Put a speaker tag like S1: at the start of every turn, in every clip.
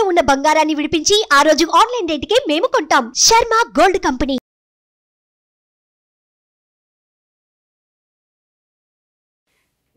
S1: తాకట్టులో ఉన్న బంగారాన్ని విడిపించి ఆ రోజు ఆన్లైన్ రేటుకే మేము కొంటాం శర్మ గోల్డ్ కంపెనీ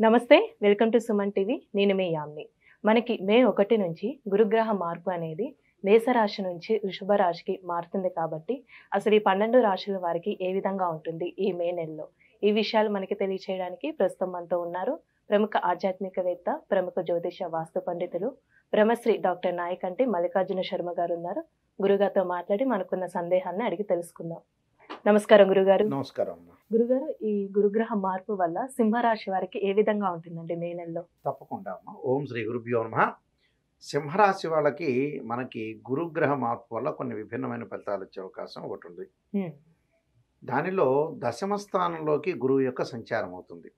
S1: నమస్తే వెల్కమ్ టు సుమన్ టీవీ నేను మీ యామ్ని మనకి మే ఒకటి నుంచి గురుగ్రహ మార్పు అనేది మేషరాశి నుంచి వృషభ రాశికి మారుతుంది కాబట్టి అసలు ఈ పన్నెండు రాశుల వారికి ఏ విధంగా ఉంటుంది ఈ మే నెలలో ఈ విషయాలు మనకి తెలియచేయడానికి ప్రస్తుతం మనతో ఉన్నారు ప్రముఖ ఆధ్యాత్మికవేత్త ప్రముఖ జ్యోతిష వాస్తు పండితులు బ్రహ్మశ్రీ డాక్టర్ నాయక్ అంటే మల్లికార్జున శర్మ గారు ఉన్నారు గురుగారితో మాట్లాడి మనకున్న సందేహాన్ని అడిగి తెలుసుకుందాం నమస్కారం గురుగారు నమస్కారం గురుగారు ఈ గురుగ్రహ మార్పు వల్ల సింహరాశి వారికి ఏ విధంగా ఉంటుందండి మే నెలలో తప్పకుండా అమ్మా
S2: ఓం శ్రీ గురుభ్యో నమ సింహరాశి వాళ్ళకి మనకి గురుగ్రహ మార్పు వల్ల కొన్ని విభిన్నమైన ఫలితాలు వచ్చే అవకాశం ఒకటి ఉంది దానిలో దశమ స్థానంలోకి గురువు యొక్క సంచారం అవుతుంది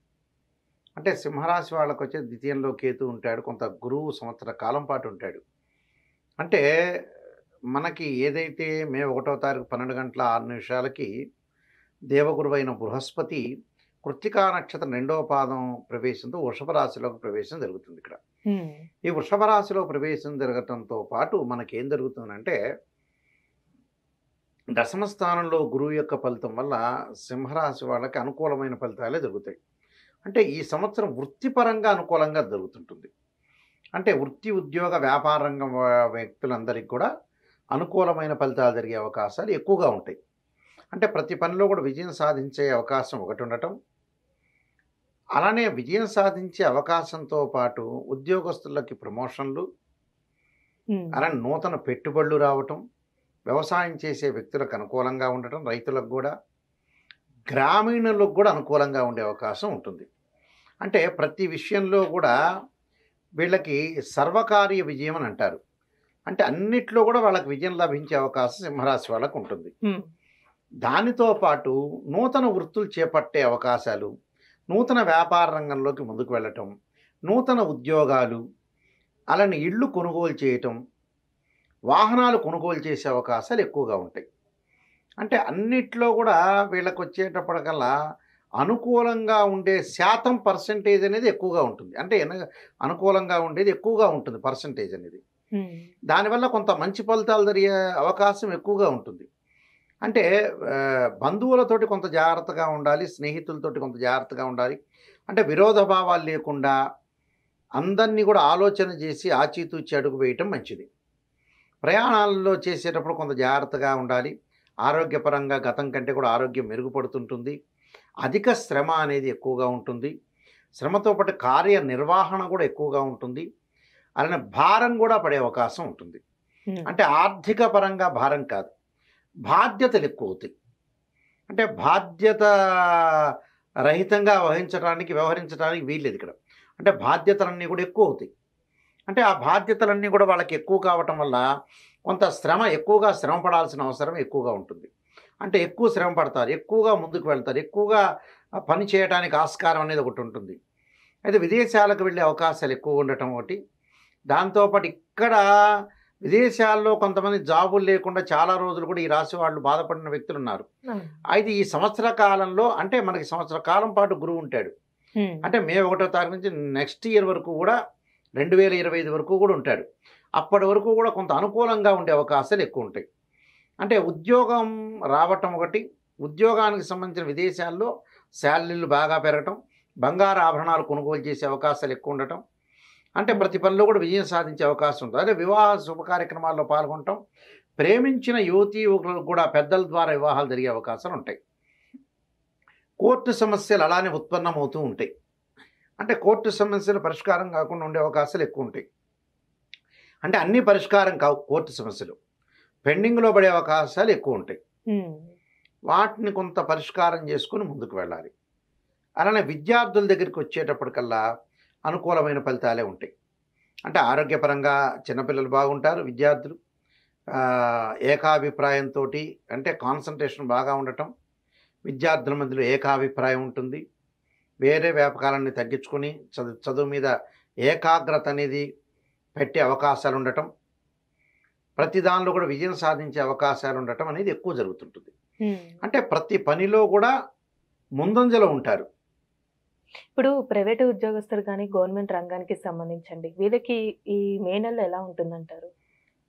S2: అంటే సింహరాశి వాళ్ళకు వచ్చే ద్వితీయంలో కేతు ఉంటాడు కొంత గురువు సంవత్సర కాలం పాటు ఉంటాడు అంటే మనకి ఏదైతే మే ఒకటో తారీఖు పన్నెండు గంటల ఆరు నిమిషాలకి దేవగురువైన బృహస్పతి కృత్తికా నక్షత్రం రెండవ పాదం ప్రవేశంతో వృషభ రాశిలోకి ప్రవేశం జరుగుతుంది ఇక్కడ ఈ వృషభ రాశిలో ప్రవేశం జరగటంతో పాటు మనకేం జరుగుతుందంటే దశమ స్థానంలో గురువు యొక్క ఫలితం వల్ల సింహరాశి వాళ్ళకి అనుకూలమైన ఫలితాలే జరుగుతాయి అంటే ఈ సంవత్సరం వృత్తిపరంగా అనుకూలంగా జరుగుతుంటుంది అంటే వృత్తి ఉద్యోగ వ్యాపార రంగం వ్యక్తులందరికీ కూడా అనుకూలమైన ఫలితాలు జరిగే అవకాశాలు ఎక్కువగా ఉంటాయి అంటే ప్రతి పనిలో కూడా విజయం సాధించే అవకాశం ఒకటి ఉండటం అలానే విజయం సాధించే అవకాశంతో పాటు ఉద్యోగస్తులకి ప్రమోషన్లు అలానే నూతన పెట్టుబడులు రావటం వ్యవసాయం చేసే వ్యక్తులకు అనుకూలంగా ఉండటం రైతులకు కూడా గ్రామీణులకు కూడా అనుకూలంగా ఉండే అవకాశం ఉంటుంది అంటే ప్రతి విషయంలో కూడా వీళ్ళకి సర్వకార్య విజయం అని అంటారు అంటే అన్నిట్లో కూడా వాళ్ళకి విజయం లభించే అవకాశం సింహరాశి వాళ్ళకు ఉంటుంది దానితో పాటు నూతన వృత్తులు చేపట్టే అవకాశాలు నూతన వ్యాపార రంగంలోకి ముందుకు వెళ్ళటం నూతన ఉద్యోగాలు అలానే ఇళ్ళు కొనుగోలు చేయటం వాహనాలు కొనుగోలు చేసే అవకాశాలు ఎక్కువగా ఉంటాయి అంటే అన్నిట్లో కూడా వీళ్ళకి వచ్చేటప్పటికల్లా అనుకూలంగా ఉండే శాతం పర్సంటేజ్ అనేది ఎక్కువగా ఉంటుంది అంటే అనుకూలంగా ఉండేది ఎక్కువగా ఉంటుంది పర్సంటేజ్ అనేది దానివల్ల కొంత మంచి ఫలితాలు జరిగే అవకాశం ఎక్కువగా ఉంటుంది అంటే బంధువులతోటి కొంత జాగ్రత్తగా ఉండాలి స్నేహితులతోటి కొంత జాగ్రత్తగా ఉండాలి అంటే విరోధభావాలు లేకుండా అందరినీ కూడా ఆలోచన చేసి ఆచితూచి అడుగు వేయటం మంచిది ప్రయాణాల్లో చేసేటప్పుడు కొంత జాగ్రత్తగా ఉండాలి ఆరోగ్యపరంగా గతం కంటే కూడా ఆరోగ్యం మెరుగుపడుతుంటుంది అధిక శ్రమ అనేది ఎక్కువగా ఉంటుంది శ్రమతో పాటు కార్య నిర్వహణ కూడా ఎక్కువగా ఉంటుంది అలానే భారం కూడా పడే అవకాశం ఉంటుంది అంటే ఆర్థిక పరంగా భారం కాదు బాధ్యతలు ఎక్కువ అవుతాయి అంటే బాధ్యత రహితంగా వహించడానికి వ్యవహరించడానికి వీల్లేదు ఇక్కడ అంటే బాధ్యతలన్నీ కూడా ఎక్కువ అవుతాయి అంటే ఆ బాధ్యతలన్నీ కూడా వాళ్ళకి ఎక్కువ కావటం వల్ల కొంత శ్రమ ఎక్కువగా శ్రమ పడాల్సిన అవసరం ఎక్కువగా ఉంటుంది అంటే ఎక్కువ శ్రమ పడతారు ఎక్కువగా ముందుకు వెళ్తారు ఎక్కువగా పని చేయడానికి ఆస్కారం అనేది ఒకటి ఉంటుంది అయితే విదేశాలకు వెళ్ళే అవకాశాలు ఎక్కువ ఉండటం ఒకటి దాంతోపాటు ఇక్కడ విదేశాల్లో కొంతమంది జాబులు లేకుండా చాలా రోజులు కూడా ఈ రాశి వాళ్ళు బాధపడిన వ్యక్తులు ఉన్నారు అయితే ఈ సంవత్సర కాలంలో అంటే మనకి సంవత్సర కాలం పాటు గురువు ఉంటాడు అంటే మే ఒకటో తారీఖు నుంచి నెక్స్ట్ ఇయర్ వరకు కూడా రెండు వేల ఇరవై ఐదు వరకు కూడా ఉంటాడు అప్పటి వరకు కూడా కొంత అనుకూలంగా ఉండే అవకాశాలు ఎక్కువ ఉంటాయి అంటే ఉద్యోగం రావటం ఒకటి ఉద్యోగానికి సంబంధించిన విదేశాల్లో శాలరీలు బాగా పెరగటం బంగారు ఆభరణాలు కొనుగోలు చేసే అవకాశాలు ఎక్కువ ఉండటం అంటే ప్రతి పనిలో కూడా విజయం సాధించే అవకాశం ఉంటుంది అదే వివాహ శుభ కార్యక్రమాల్లో పాల్గొనటం ప్రేమించిన యువతి యువకులకు కూడా పెద్దల ద్వారా వివాహాలు జరిగే అవకాశాలు ఉంటాయి కోర్టు సమస్యలు అలానే ఉత్పన్నమవుతూ ఉంటాయి అంటే కోర్టు సమస్యలు పరిష్కారం కాకుండా ఉండే అవకాశాలు ఎక్కువ ఉంటాయి అంటే అన్నీ పరిష్కారం కావు కోర్టు సమస్యలు పెండింగ్లో పడే అవకాశాలు ఎక్కువ ఉంటాయి వాటిని కొంత పరిష్కారం చేసుకుని ముందుకు వెళ్ళాలి అలానే విద్యార్థుల దగ్గరికి వచ్చేటప్పటికల్లా అనుకూలమైన ఫలితాలే ఉంటాయి అంటే ఆరోగ్యపరంగా చిన్నపిల్లలు బాగుంటారు విద్యార్థులు ఏకాభిప్రాయంతో అంటే కాన్సన్ట్రేషన్ బాగా ఉండటం విద్యార్థుల మధ్యలో ఏకాభిప్రాయం ఉంటుంది వేరే వ్యాపకాలన్నీ తగ్గించుకొని చదువు చదువు మీద ఏకాగ్రత అనేది పెట్టే అవకాశాలు ఉండటం ప్రతి దానిలో కూడా విజయం సాధించే అవకాశాలు ఉండటం అనేది ఎక్కువ జరుగుతుంటుంది అంటే ప్రతి పనిలో కూడా ముందంజలో ఉంటారు
S1: ఇప్పుడు ప్రైవేట్ ఉద్యోగస్తులు కానీ గవర్నమెంట్ రంగానికి సంబంధించండి వీళ్ళకి ఈ మే నెలలో ఎలా ఉంటుందంటారు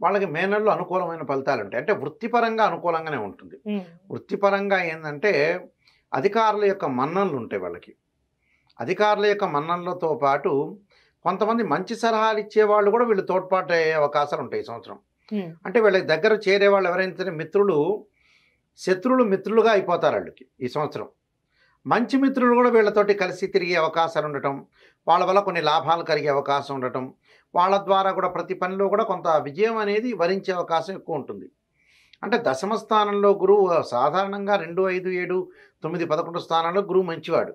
S2: వాళ్ళకి మే నెలలో అనుకూలమైన ఫలితాలు ఉంటాయి అంటే వృత్తిపరంగా అనుకూలంగానే ఉంటుంది వృత్తిపరంగా ఏంటంటే అధికారుల యొక్క మన్ననలు ఉంటాయి వాళ్ళకి అధికారుల యొక్క మన్ననలతో పాటు కొంతమంది మంచి సలహాలు ఇచ్చేవాళ్ళు కూడా వీళ్ళు తోడ్పాటు అయ్యే అవకాశాలు ఉంటాయి ఈ సంవత్సరం అంటే వీళ్ళకి దగ్గర చేరే వాళ్ళు ఎవరైనా మిత్రులు శత్రువులు మిత్రులుగా అయిపోతారు వాళ్ళకి ఈ సంవత్సరం మంచి మిత్రులు కూడా వీళ్ళతోటి కలిసి తిరిగే అవకాశాలు ఉండటం వాళ్ళ వల్ల కొన్ని లాభాలు కలిగే అవకాశం ఉండటం వాళ్ళ ద్వారా కూడా ప్రతి పనిలో కూడా కొంత విజయం అనేది వరించే అవకాశం ఎక్కువ ఉంటుంది అంటే దశమ స్థానంలో గురువు సాధారణంగా రెండు ఐదు ఏడు తొమ్మిది పదకొండు స్థానంలో గురువు మంచివాడు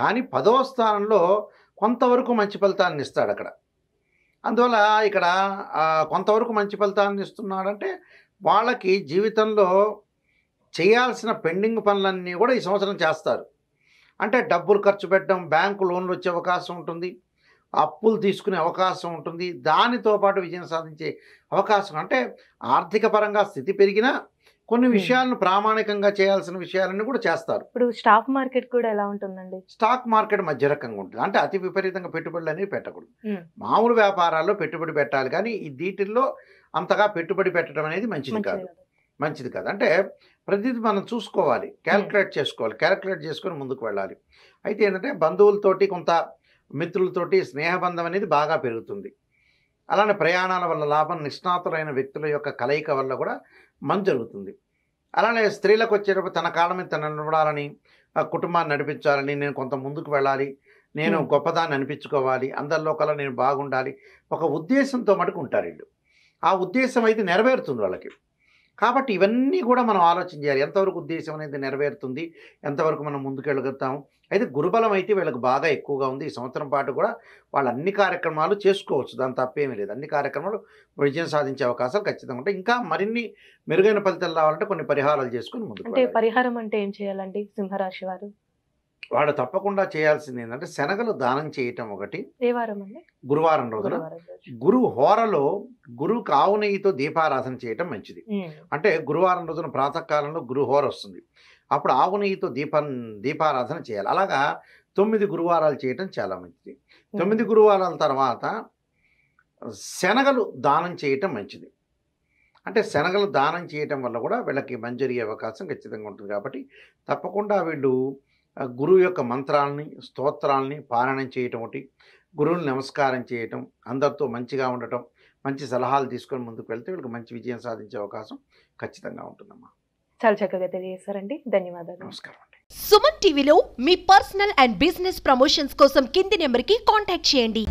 S2: కానీ పదవ స్థానంలో కొంతవరకు మంచి ఫలితాన్ని ఇస్తాడు అక్కడ అందువల్ల ఇక్కడ కొంతవరకు మంచి ఫలితాన్ని ఇస్తున్నాడంటే వాళ్ళకి జీవితంలో చేయాల్సిన పెండింగ్ పనులన్నీ కూడా ఈ సంవత్సరం చేస్తారు అంటే డబ్బులు ఖర్చు పెట్టడం బ్యాంకు లోన్లు వచ్చే అవకాశం ఉంటుంది అప్పులు తీసుకునే అవకాశం ఉంటుంది దానితో పాటు విజయం సాధించే అవకాశం అంటే ఆర్థిక పరంగా స్థితి పెరిగినా కొన్ని విషయాలను ప్రామాణికంగా చేయాల్సిన విషయాలన్నీ కూడా చేస్తారు
S1: ఇప్పుడు స్టాక్ మార్కెట్ కూడా ఎలా ఉంటుందండి
S2: స్టాక్ మార్కెట్ మధ్య రకంగా ఉంటుంది అంటే అతి విపరీతంగా పెట్టుబడులు అనేవి పెట్టకూడదు మామూలు వ్యాపారాల్లో పెట్టుబడి పెట్టాలి కానీ ఈ దీటిల్లో అంతగా పెట్టుబడి పెట్టడం అనేది మంచిది కాదు మంచిది కాదు అంటే ప్రతిదీ మనం చూసుకోవాలి క్యాల్కులేట్ చేసుకోవాలి క్యాల్కులేట్ చేసుకొని ముందుకు వెళ్ళాలి అయితే ఏంటంటే బంధువులతోటి కొంత మిత్రులతోటి స్నేహబంధం అనేది బాగా పెరుగుతుంది అలానే ప్రయాణాల వల్ల లాభం నిష్ణాతులైన వ్యక్తుల యొక్క కలయిక వల్ల కూడా మనం జరుగుతుంది అలానే స్త్రీలకు వచ్చేటప్పుడు తన కాలం మీద తను నిలబడాలని కుటుంబాన్ని నడిపించాలని నేను కొంత ముందుకు వెళ్ళాలి నేను గొప్పదాన్ని అనిపించుకోవాలి అందరిలో కల నేను బాగుండాలి ఒక ఉద్దేశంతో మటుకు ఉంటారు వీళ్ళు ఆ ఉద్దేశం అయితే నెరవేరుతుంది వాళ్ళకి కాబట్టి ఇవన్నీ కూడా మనం ఆలోచన చేయాలి ఎంతవరకు ఉద్దేశం అనేది నెరవేరుతుంది ఎంతవరకు మనం ముందుకెళ్ళగలుగుతాము అయితే గురుబలం అయితే వీళ్ళకి బాగా ఎక్కువగా ఉంది ఈ సంవత్సరం పాటు కూడా వాళ్ళు అన్ని కార్యక్రమాలు చేసుకోవచ్చు దాని తప్పేమీ లేదు అన్ని కార్యక్రమాలు విజయం సాధించే అవకాశాలు ఖచ్చితంగా ఉంటాయి ఇంకా మరిన్ని మెరుగైన ఫలితాలు రావాలంటే కొన్ని పరిహారాలు చేసుకుని ముందు అంటే
S1: పరిహారం అంటే ఏం చేయాలండి సింహరాశి వారు
S2: వాడు తప్పకుండా చేయాల్సింది ఏంటంటే శనగలు దానం చేయటం ఒకటి గురువారం రోజున గురు హోరలో గురువు కావు నెయ్యితో దీపారాధన చేయటం మంచిది అంటే గురువారం రోజున ప్రాతకాలంలో గురు హోర వస్తుంది అప్పుడు ఆవు నెయ్యితో దీపం దీపారాధన చేయాలి అలాగా తొమ్మిది గురువారాలు చేయటం చాలా మంచిది తొమ్మిది గురువారాల తర్వాత శనగలు దానం చేయటం మంచిది అంటే శనగలు దానం చేయటం వల్ల కూడా వీళ్ళకి మంజరి అవకాశం ఖచ్చితంగా ఉంటుంది కాబట్టి తప్పకుండా వీళ్ళు గురువు యొక్క మంత్రాలని స్తోత్రాలని పారాయణం చేయటం ఒకటి గురువుని నమస్కారం చేయటం అందరితో మంచిగా ఉండటం మంచి సలహాలు తీసుకొని ముందుకు వెళ్తే వీళ్ళకి మంచి విజయం సాధించే అవకాశం ఖచ్చితంగా ఉంటుందమ్మా
S1: చాలా చక్కగా తెలియజేస్తారండి ధన్యవాదాలు నమస్కారం అండి సుమన్ టీవీలో మీ పర్సనల్ అండ్ బిజినెస్ ప్రమోషన్స్ కోసం కింది నెంబర్కి కాంటాక్ట్ చేయండి